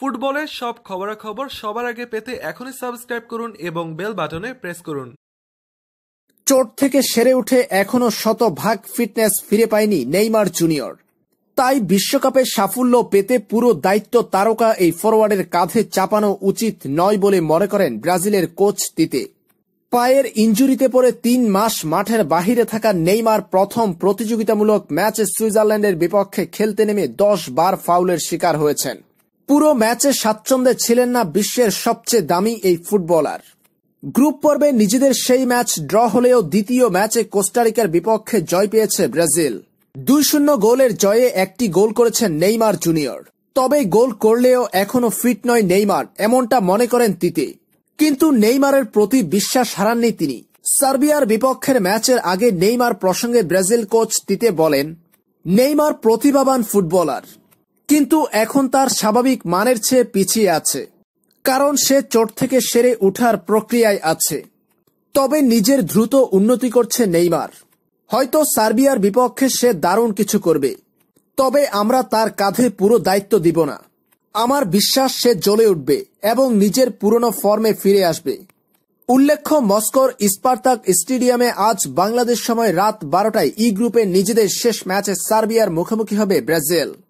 ফুটবলের সব খবরাখবর সবার আগে পেতে এখনই সাবস্ক্রাইব করুন এবং বেল বাটনে প্রেস করুন চোট থেকে সেরে উঠে এখনও শতভাগ ফিটনেস ফিরে পায়নি নেইমার জুনিয়র তাই বিশ্বকাপে সাফল্য পেতে পুরো দায়িত্ব তারকা এই ফরওয়ার্ডের কাঁধে চাপানো উচিত নয় বলে মনে করেন ব্রাজিলের কোচ তিতে পায়ের ইঞ্জুরিতে পড়ে তিন মাস মাঠের বাহিরে থাকা নেইমার প্রথম প্রতিযোগিতামূলক ম্যাচে সুইজারল্যান্ডের বিপক্ষে খেলতে নেমে দশ বার ফাউলের শিকার হয়েছেন পুরো ম্যাচে স্বাচ্ছন্দ্যে ছিলেন না বিশ্বের সবচেয়ে দামি এই ফুটবলার গ্রুপ পর্বে নিজেদের সেই ম্যাচ ড্র হলেও দ্বিতীয় ম্যাচে কোস্টারিকার বিপক্ষে জয় পেয়েছে ব্রাজিল দুই শূন্য গোলের জয়ে একটি গোল করেছেন নেইমার জুনিয়র তবে গোল করলেও এখনও ফিট নয় নেইমার এমনটা মনে করেন তিতি কিন্তু নেইমারের প্রতি বিশ্বাস হারাননি তিনি সার্বিয়ার বিপক্ষের ম্যাচের আগে নেইমার প্রসঙ্গে ব্রাজিল কোচ তিতে বলেন নেইমার প্রতিভাবান ফুটবলার কিন্তু এখন তার স্বাভাবিক মানের চেয়ে পিছিয়ে আছে কারণ সে চোট থেকে সেরে উঠার প্রক্রিয়ায় আছে তবে নিজের দ্রুত উন্নতি করছে নেইমার হয়তো সার্বিয়ার বিপক্ষে সে দারুণ কিছু করবে তবে আমরা তার কাঁধে পুরো দায়িত্ব দিব না আমার বিশ্বাস সে জ্বলে উঠবে এবং নিজের পুরনো ফর্মে ফিরে আসবে উল্লেখ্য মস্কোর ইস্পার্তাক স্টেডিয়ামে আজ বাংলাদেশ সময় রাত বারোটায় ই গ্রুপে নিজেদের শেষ ম্যাচে সার্বিয়ার মুখোমুখি হবে ব্রাজিল